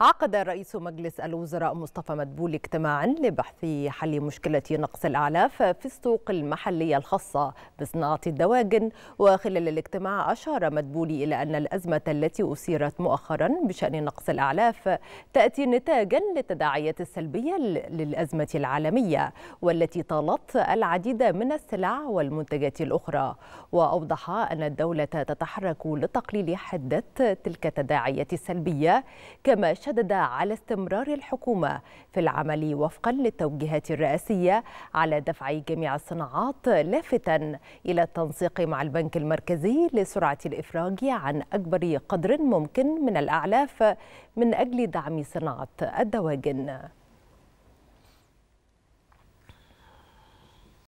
عقد رئيس مجلس الوزراء مصطفى مدبول اجتماعا لبحث حل مشكلة نقص الأعلاف في السوق المحلية الخاصة بصناعة الدواجن وخلال الاجتماع أشار مدبول إلى أن الأزمة التي أثيرت مؤخرا بشأن نقص الأعلاف تأتي نتاجا للتداعيات السلبية للأزمة العالمية والتي طالت العديد من السلع والمنتجات الأخرى وأوضح أن الدولة تتحرك لتقليل حدة تلك التداعيات السلبية كما شدد على استمرار الحكومة في العمل وفقا للتوجيهات الرئاسية على دفع جميع الصناعات لافتا إلى التنسيق مع البنك المركزي لسرعة الإفراج عن أكبر قدر ممكن من الأعلاف من أجل دعم صناعة الدواجن